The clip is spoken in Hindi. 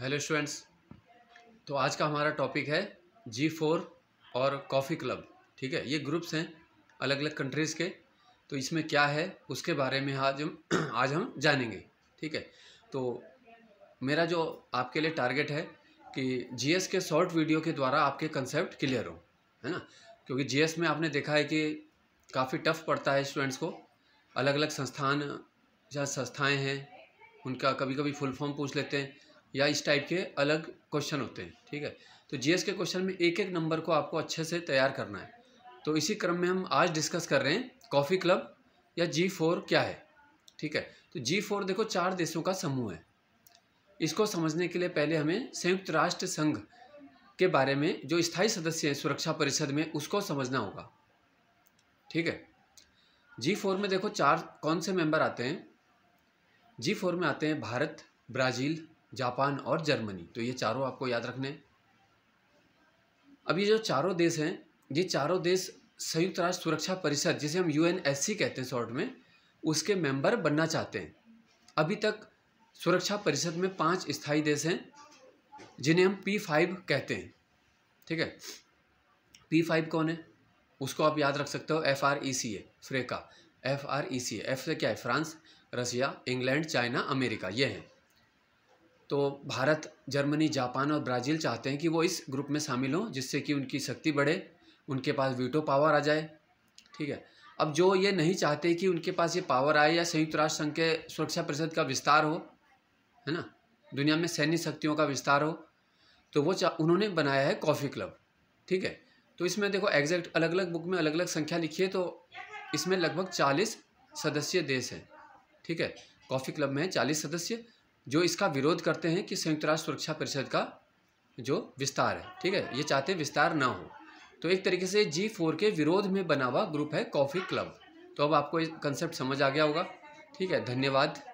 हेलो स्टूडेंट्स तो आज का हमारा टॉपिक है जी फोर और कॉफ़ी क्लब ठीक है ये ग्रुप्स हैं अलग अलग कंट्रीज़ के तो इसमें क्या है उसके बारे में आज हम आज हम जानेंगे ठीक है तो मेरा जो आपके लिए टारगेट है कि जीएस के शॉर्ट वीडियो के द्वारा आपके कंसेप्ट क्लियर हो है ना क्योंकि जीएस में आपने देखा है कि काफ़ी टफ पड़ता है स्टूडेंट्स को अलग अलग संस्थान या संस्थाएँ हैं उनका कभी कभी फुल फॉर्म पूछ लेते हैं या इस टाइप के अलग क्वेश्चन होते हैं ठीक है तो जीएस के क्वेश्चन में एक एक नंबर को आपको अच्छे से तैयार करना है तो इसी क्रम में हम आज डिस्कस कर रहे हैं कॉफ़ी क्लब या जी फोर क्या है ठीक है तो जी फोर देखो चार देशों का समूह है इसको समझने के लिए पहले हमें संयुक्त राष्ट्र संघ के बारे में जो स्थायी सदस्य हैं सुरक्षा परिषद में उसको समझना होगा ठीक है जी फोर में देखो चार कौन से मेंबर आते हैं जी फोर में आते हैं भारत ब्राज़ील जापान और जर्मनी तो ये चारों आपको याद रखने हैं अब ये जो चारों देश हैं ये चारों देश संयुक्त राष्ट्र सुरक्षा परिषद जिसे हम यू कहते हैं शॉर्ट में उसके मेंबर बनना चाहते हैं अभी तक सुरक्षा परिषद में पांच स्थायी देश हैं जिन्हें हम पी फाइव कहते हैं ठीक है पी फाइव कौन है उसको आप याद रख सकते हो F R E C A फ्रेका F R E C F से क्या है France Russia England China America ये हैं तो भारत जर्मनी जापान और ब्राज़ील चाहते हैं कि वो इस ग्रुप में शामिल हों जिससे कि उनकी शक्ति बढ़े उनके पास वीटो पावर आ जाए ठीक है अब जो ये नहीं चाहते कि उनके पास ये पावर आए या संयुक्त राष्ट्र संघ के सुरक्षा परिषद का विस्तार हो है ना दुनिया में सैन्य शक्तियों का विस्तार हो तो वो उन्होंने बनाया है कॉफ़ी क्लब ठीक है तो इसमें देखो एग्जैक्ट अलग अलग बुक में अलग अलग संख्या लिखी है तो इसमें लगभग चालीस सदस्य देश हैं ठीक है कॉफ़ी क्लब में है चालीस सदस्य जो इसका विरोध करते हैं कि संयुक्त राष्ट्र सुरक्षा परिषद का जो विस्तार है ठीक है ये चाहते हैं विस्तार ना हो तो एक तरीके से जी फोर के विरोध में बना हुआ ग्रुप है कॉफ़ी क्लब तो अब आपको कंसेप्ट समझ आ गया होगा ठीक है धन्यवाद